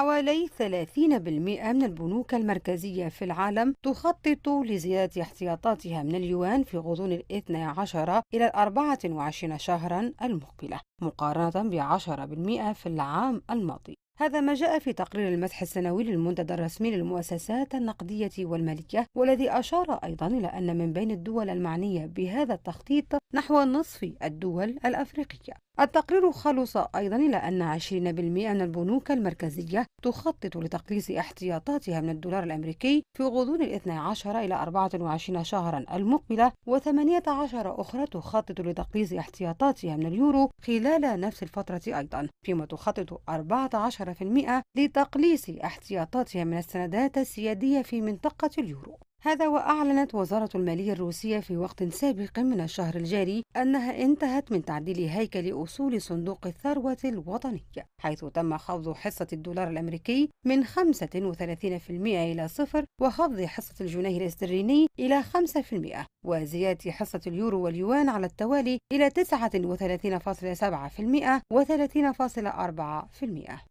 حوالي 30% من البنوك المركزية في العالم تخطط لزيادة احتياطاتها من اليوان في غضون الاثنى عشر إلى الأربعة وعشرين شهرا المقبلة مقارنة ب 10% في العام الماضي هذا ما جاء في تقرير المسح السنوي للمنتدى الرسمي للمؤسسات النقدية والمالية والذي أشار أيضا إلى أن من بين الدول المعنية بهذا التخطيط نحو نصف الدول الأفريقية التقرير خلص أيضا إلى أن 20% من البنوك المركزية تخطط لتقليص احتياطاتها من الدولار الأمريكي في غضون الاثنى عشر إلى 24 شهرا المقبلة و18 أخرى تخطط لتقليص احتياطاتها من اليورو خلال نفس الفترة أيضا فيما تخطط 14 10% لتقليص احتياطاتها من السندات السيادية في منطقة اليورو هذا وأعلنت وزارة المالية الروسية في وقت سابق من الشهر الجاري أنها انتهت من تعديل هيكل أصول صندوق الثروة الوطني حيث تم خفض حصة الدولار الأمريكي من 35% إلى صفر وخفض حصة الجنيه الاسترليني إلى 5% وزيادة حصة اليورو واليوان على التوالي إلى 39.7% و30.4%